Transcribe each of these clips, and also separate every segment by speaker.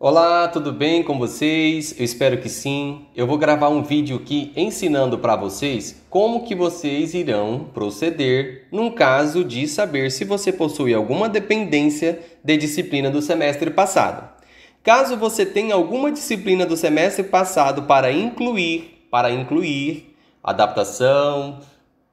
Speaker 1: Olá, tudo bem com vocês? Eu espero que sim. Eu vou gravar um vídeo aqui ensinando para vocês como que vocês irão proceder num caso de saber se você possui alguma dependência de disciplina do semestre passado. Caso você tenha alguma disciplina do semestre passado para incluir, para incluir adaptação,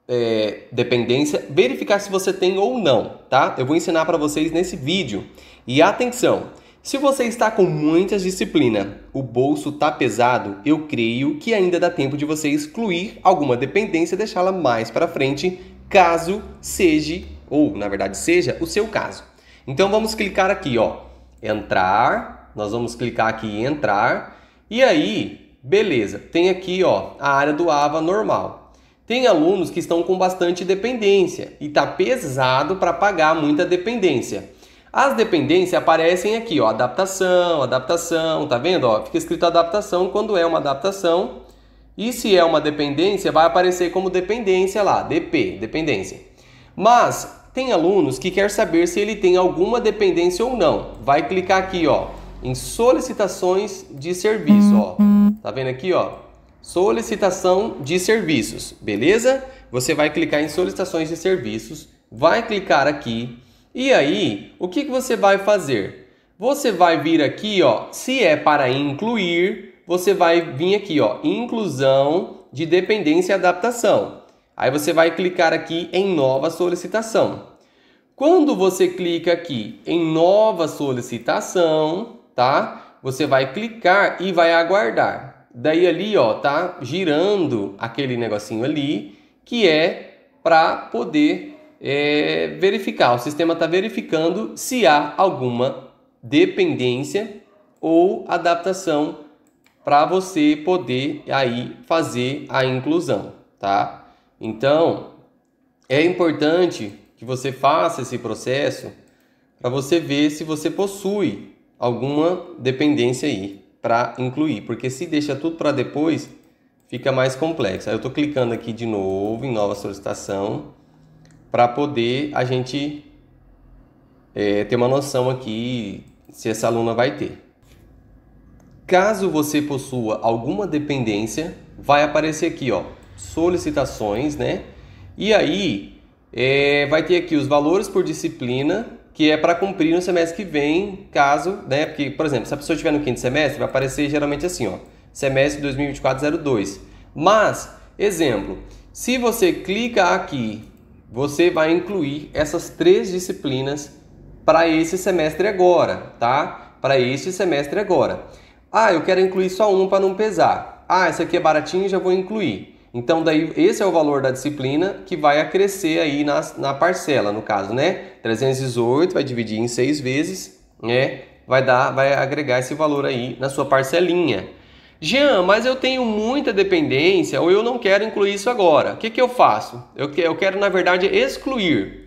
Speaker 1: é, dependência, verificar se você tem ou não, tá? Eu vou ensinar para vocês nesse vídeo. E atenção! Se você está com muitas disciplinas, o bolso tá pesado, eu creio que ainda dá tempo de você excluir alguma dependência e deixá-la mais para frente, caso seja, ou na verdade seja, o seu caso. Então vamos clicar aqui, ó, entrar, nós vamos clicar aqui em entrar, e aí, beleza, tem aqui, ó, a área do AVA normal. Tem alunos que estão com bastante dependência e tá pesado para pagar muita dependência. As dependências aparecem aqui, ó, adaptação, adaptação, tá vendo? Ó, fica escrito adaptação quando é uma adaptação. E se é uma dependência, vai aparecer como dependência lá, DP, dependência. Mas tem alunos que quer saber se ele tem alguma dependência ou não. Vai clicar aqui, ó, em solicitações de serviço, ó. Tá vendo aqui, ó? Solicitação de serviços, beleza? Você vai clicar em solicitações de serviços, vai clicar aqui e aí, o que, que você vai fazer? Você vai vir aqui, ó, se é para incluir, você vai vir aqui, ó, inclusão de dependência e adaptação. Aí você vai clicar aqui em nova solicitação. Quando você clica aqui em nova solicitação, tá? Você vai clicar e vai aguardar. Daí ali, ó, tá girando aquele negocinho ali que é para poder é, verificar, o sistema está verificando se há alguma dependência ou adaptação para você poder aí fazer a inclusão, tá? Então, é importante que você faça esse processo para você ver se você possui alguma dependência aí para incluir, porque se deixa tudo para depois, fica mais complexo. Aí eu estou clicando aqui de novo em nova solicitação para poder a gente é, ter uma noção aqui se essa aluna vai ter. Caso você possua alguma dependência, vai aparecer aqui, ó, solicitações, né? E aí é, vai ter aqui os valores por disciplina, que é para cumprir no semestre que vem, caso, né? Porque, por exemplo, se a pessoa estiver no quinto semestre, vai aparecer geralmente assim, ó, semestre 2024-02. Mas, exemplo, se você clica aqui você vai incluir essas três disciplinas para esse semestre agora, tá? Para esse semestre agora. Ah, eu quero incluir só um para não pesar. Ah, esse aqui é baratinho, já vou incluir. Então daí esse é o valor da disciplina que vai acrescer aí na, na parcela, no caso, né? 318 vai dividir em seis vezes, né? Vai dar, vai agregar esse valor aí na sua parcelinha. Jean, mas eu tenho muita dependência ou eu não quero incluir isso agora. O que, que eu faço? Eu, que, eu quero, na verdade, excluir.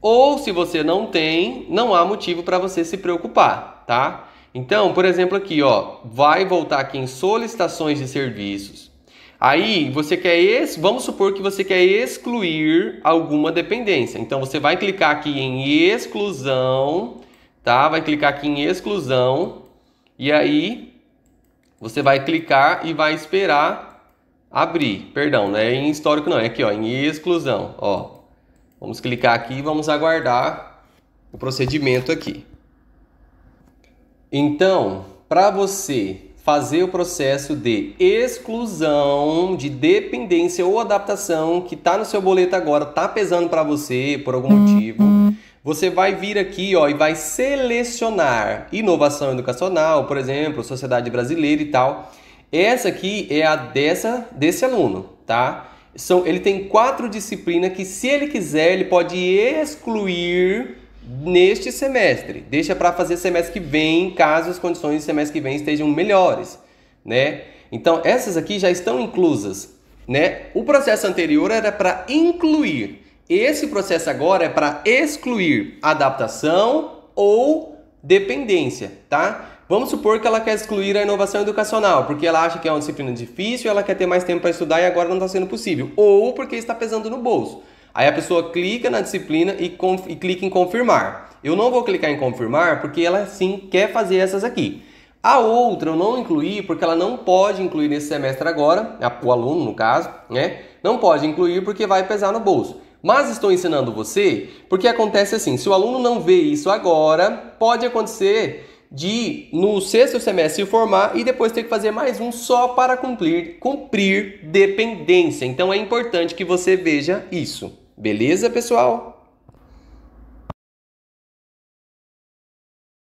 Speaker 1: Ou se você não tem, não há motivo para você se preocupar, tá? Então, por exemplo, aqui, ó, vai voltar aqui em solicitações de serviços. Aí você quer, ex... vamos supor que você quer excluir alguma dependência. Então você vai clicar aqui em exclusão, tá? Vai clicar aqui em exclusão e aí você vai clicar e vai esperar abrir. Perdão, não é em histórico não, é aqui ó, em exclusão. Ó, vamos clicar aqui e vamos aguardar o procedimento aqui. Então, para você fazer o processo de exclusão, de dependência ou adaptação que está no seu boleto agora, está pesando para você por algum uhum. motivo, você vai vir aqui ó, e vai selecionar inovação educacional, por exemplo, sociedade brasileira e tal. Essa aqui é a dessa, desse aluno, tá? São, ele tem quatro disciplinas que, se ele quiser, ele pode excluir neste semestre. Deixa para fazer semestre que vem, caso as condições de semestre que vem estejam melhores, né? Então, essas aqui já estão inclusas, né? O processo anterior era para incluir. Esse processo agora é para excluir adaptação ou dependência, tá? Vamos supor que ela quer excluir a inovação educacional, porque ela acha que é uma disciplina difícil, ela quer ter mais tempo para estudar e agora não está sendo possível, ou porque está pesando no bolso. Aí a pessoa clica na disciplina e, e clica em confirmar. Eu não vou clicar em confirmar porque ela sim quer fazer essas aqui. A outra eu não incluí porque ela não pode incluir nesse semestre agora, o aluno no caso, né? Não pode incluir porque vai pesar no bolso mas estou ensinando você, porque acontece assim, se o aluno não vê isso agora, pode acontecer de no sexto semestre se formar e depois ter que fazer mais um só para cumprir, cumprir dependência. Então é importante que você veja isso. Beleza, pessoal?